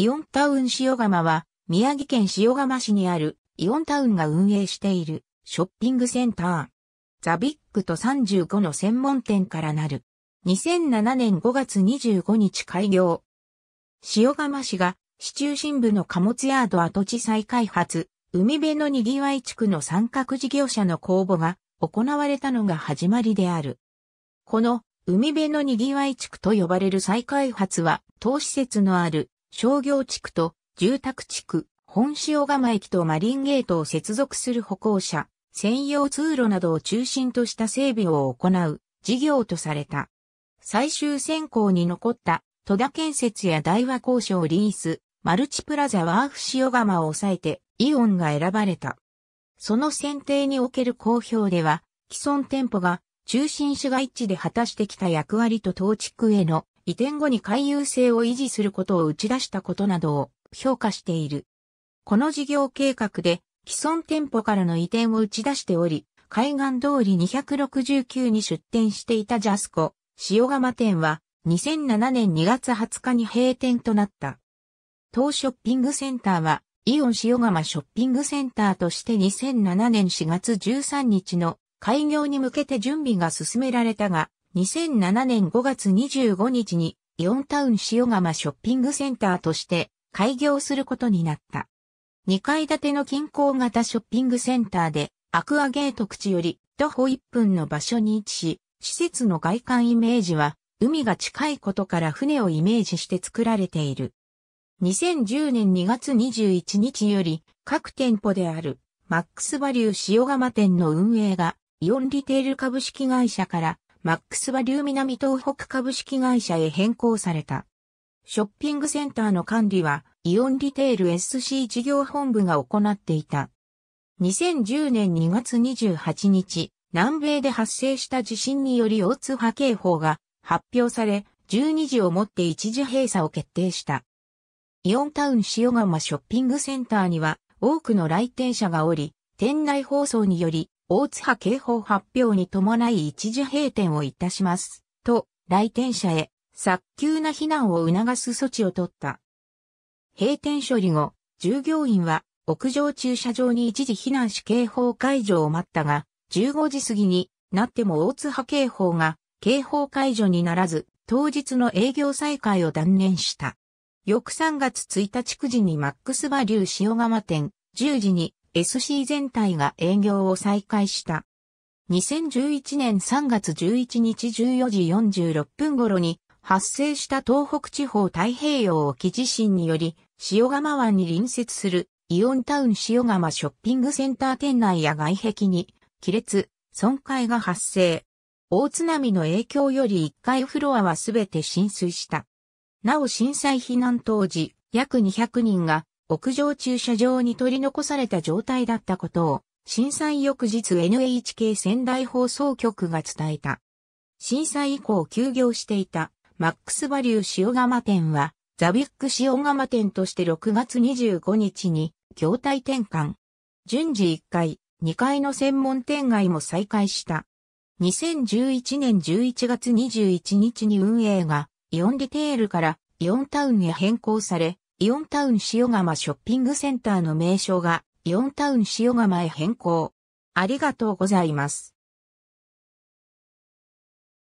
イオンタウン塩釜は、宮城県塩釜市にあるイオンタウンが運営しているショッピングセンター。ザビッグと35の専門店からなる。2007年5月25日開業。塩釜市が市中心部の貨物ヤード跡地再開発、海辺のにぎわい地区の三角事業者の公募が行われたのが始まりである。この海辺のにぎわい地区と呼ばれる再開発は、当施設のある商業地区と住宅地区、本塩釜駅とマリンゲートを接続する歩行者、専用通路などを中心とした整備を行う事業とされた。最終選考に残った戸田建設や大和交渉リース、マルチプラザワーフ塩釜を抑えてイオンが選ばれた。その選定における公表では、既存店舗が中心市街地で果たしてきた役割と当地区への移転後に回遊性を維持することを打ち出したことなどを評価している。この事業計画で既存店舗からの移転を打ち出しており、海岸通り269に出店していたジャスコ、塩釜店は2007年2月20日に閉店となった。当ショッピングセンターはイオン塩釜ショッピングセンターとして2007年4月13日の開業に向けて準備が進められたが、2007年5月25日にイオンタウン塩釜ショッピングセンターとして開業することになった。2階建ての近郊型ショッピングセンターでアクアゲート口より徒歩1分の場所に位置し、施設の外観イメージは海が近いことから船をイメージして作られている。2010年2月21日より各店舗であるマックスバリュー塩釜店の運営がイオンリテール株式会社からマックスバリュー南東北株式会社へ変更された。ショッピングセンターの管理は、イオンリテール SC 事業本部が行っていた。2010年2月28日、南米で発生した地震により大津波警報が発表され、12時をもって一時閉鎖を決定した。イオンタウン塩釜ショッピングセンターには多くの来店者がおり、店内放送により大津波警報発表に伴い一時閉店をいたします。と、来店者へ、早急な避難を促す措置を取った。閉店処理後、従業員は屋上駐車場に一時避難し警報解除を待ったが、15時過ぎになっても大津波警報が警報解除にならず、当日の営業再開を断念した。翌3月1日9時にマックスバリュー塩釜店、10時に SC 全体が営業を再開した。2011年3月11日14時46分頃に発生した東北地方太平洋沖地震により、塩釜湾に隣接するイオンタウン塩釜ショッピングセンター店内や外壁に亀裂、損壊が発生。大津波の影響より1階フロアはすべて浸水した。なお震災避難当時、約200人が屋上駐車場に取り残された状態だったことを、震災翌日 NHK 仙台放送局が伝えた。震災以降休業していたマックスバリュー塩釜店は、ザビック塩釜店として6月25日に業態転換。順次1階、2階の専門店街も再開した。2011年11月21日に運営がイオンリテールからイオンタウンへ変更され、イオンタウン塩釜ショッピングセンターの名称がイオンタウン塩釜へ変更。ありがとうございます。